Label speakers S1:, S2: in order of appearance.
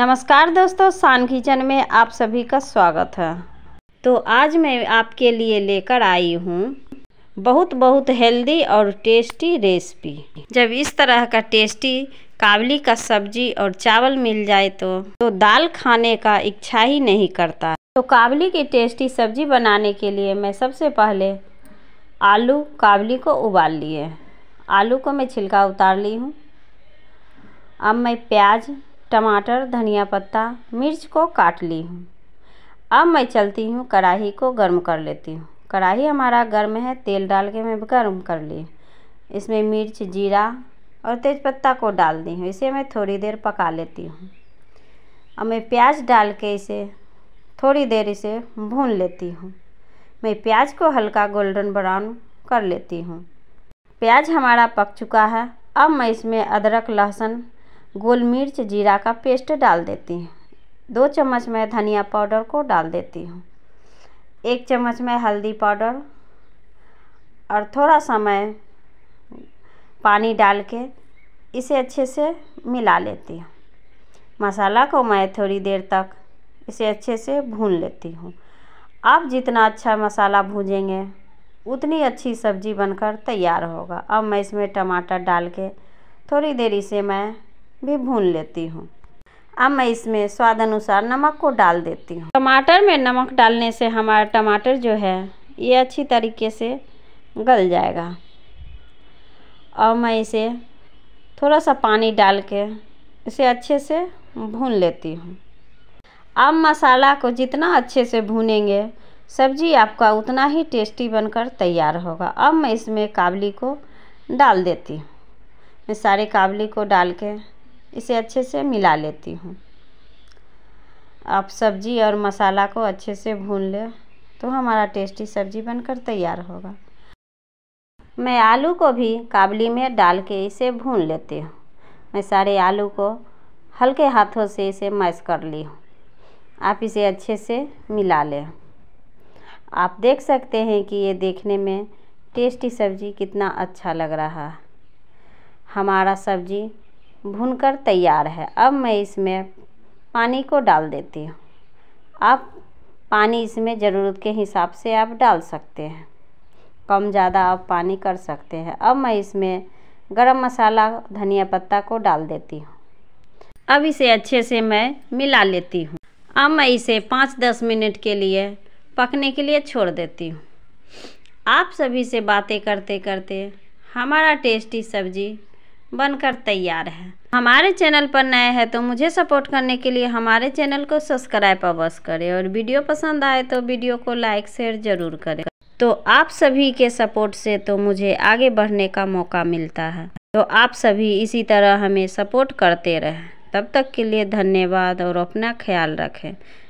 S1: नमस्कार दोस्तों शान किचन में आप सभी का स्वागत है तो आज मैं आपके लिए लेकर आई हूँ बहुत बहुत हेल्दी और टेस्टी रेसिपी जब इस तरह का टेस्टी काबली का सब्जी और चावल मिल जाए तो तो दाल खाने का इच्छा ही नहीं करता तो काबली की टेस्टी सब्जी बनाने के लिए मैं सबसे पहले आलू काबली को उबाल लिए आलू को मैं छिलका उतार ली हूँ अब मैं प्याज टमाटर धनिया पत्ता मिर्च को काट ली हूँ अब मैं चलती हूँ कढ़ाई को गर्म कर लेती हूँ कढ़ाई हमारा गर्म है तेल डाल के मैं गर्म कर ली इसमें मिर्च जीरा और तेज़पत्ता को डाल दी हूँ इसे मैं थोड़ी देर पका लेती हूँ अब मैं प्याज डाल के इसे थोड़ी देर इसे भून लेती हूँ मैं प्याज को हल्का गोल्डन ब्राउन कर लेती हूँ प्याज हमारा पक चुका है अब मैं इसमें अदरक लहसुन गोल मिर्च जीरा का पेस्ट डाल देती हूँ दो चम्मच मैं धनिया पाउडर को डाल देती हूँ एक चम्मच मैं हल्दी पाउडर और थोड़ा सा मैं पानी डाल के इसे अच्छे से मिला लेती हूँ मसाला को मैं थोड़ी देर तक इसे अच्छे से भून लेती हूँ आप जितना अच्छा मसाला भूजेंगे उतनी अच्छी सब्ज़ी बनकर तैयार होगा अब मैं इसमें टमाटर डाल के थोड़ी देर इसे मैं भी भून लेती हूँ अब मैं इसमें स्वाद अनुसार नमक को डाल देती हूँ टमाटर में नमक डालने से हमारा टमाटर जो है ये अच्छी तरीके से गल जाएगा और मैं इसे थोड़ा सा पानी डाल के इसे अच्छे से भून लेती हूँ अब मसाला को जितना अच्छे से भूनेंगे सब्जी आपका उतना ही टेस्टी बनकर तैयार होगा अब मैं इसमें काबली को डाल देती हूँ मैं सारे काबली को डाल के इसे अच्छे से मिला लेती हूँ आप सब्ज़ी और मसाला को अच्छे से भून ले तो हमारा टेस्टी सब्ज़ी बनकर तैयार होगा मैं आलू को भी काबली में डाल के इसे भून लेती हूँ मैं सारे आलू को हल्के हाथों से इसे मैश कर ली हूँ आप इसे अच्छे से मिला लें आप देख सकते हैं कि ये देखने में टेस्टी सब्ज़ी कितना अच्छा लग रहा है हमारा सब्ज़ी भूनकर तैयार है अब मैं इसमें पानी को डाल देती हूँ आप पानी इसमें ज़रूरत के हिसाब से आप डाल सकते हैं कम ज़्यादा आप पानी कर सकते हैं अब मैं इसमें गरम मसाला धनिया पत्ता को डाल देती हूँ अब इसे अच्छे से मैं मिला लेती हूँ अब मैं इसे पाँच दस मिनट के लिए पकने के लिए छोड़ देती हूँ आप सभी से बातें करते करते हमारा टेस्टी सब्ज़ी बनकर तैयार है हमारे चैनल पर नए हैं तो मुझे सपोर्ट करने के लिए हमारे चैनल को सब्सक्राइब अवश्य करें और वीडियो पसंद आए तो वीडियो को लाइक शेयर ज़रूर करें तो आप सभी के सपोर्ट से तो मुझे आगे बढ़ने का मौका मिलता है तो आप सभी इसी तरह हमें सपोर्ट करते रहें तब तक के लिए धन्यवाद और अपना ख्याल रखें